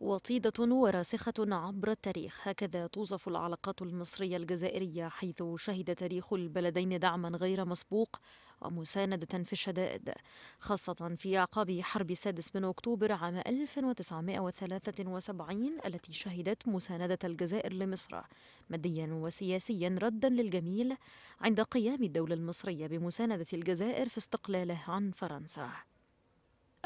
وطيدة وراسخة عبر التاريخ هكذا توصف العلاقات المصرية الجزائرية حيث شهد تاريخ البلدين دعما غير مسبوق ومساندة في الشدائد خاصة في أعقاب حرب السادس من أكتوبر عام 1973 التي شهدت مساندة الجزائر لمصر ماديا وسياسيا ردا للجميل عند قيام الدولة المصرية بمساندة الجزائر في استقلاله عن فرنسا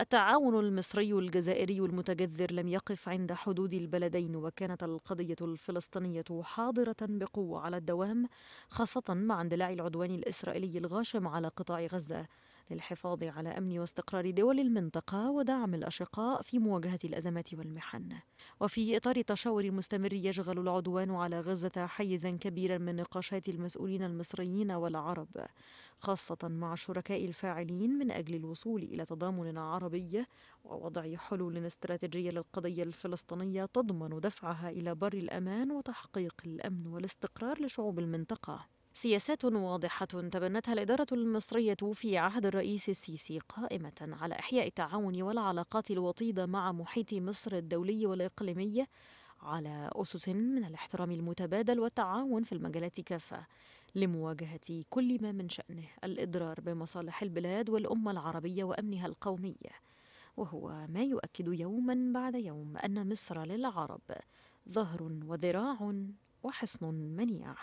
التعاون المصري الجزائري المتجذر لم يقف عند حدود البلدين وكانت القضية الفلسطينية حاضرة بقوة على الدوام خاصة مع اندلاع العدوان الإسرائيلي الغاشم على قطاع غزة للحفاظ على امن واستقرار دول المنطقه ودعم الاشقاء في مواجهه الازمات والمحن وفي اطار التشاور المستمر يشغل العدوان على غزه حيزا كبيرا من نقاشات المسؤولين المصريين والعرب خاصه مع الشركاء الفاعلين من اجل الوصول الى تضامن عربي ووضع حلول استراتيجيه للقضيه الفلسطينيه تضمن دفعها الى بر الامان وتحقيق الامن والاستقرار لشعوب المنطقه سياسات واضحة تبنتها الإدارة المصرية في عهد الرئيس السيسي قائمة على إحياء التعاون والعلاقات الوطيدة مع محيط مصر الدولي والإقليمي على أسس من الاحترام المتبادل والتعاون في المجالات كافة لمواجهة كل ما من شأنه الإضرار بمصالح البلاد والأمة العربية وأمنها القومي وهو ما يؤكد يوما بعد يوم أن مصر للعرب ظهر وذراع وحصن منيع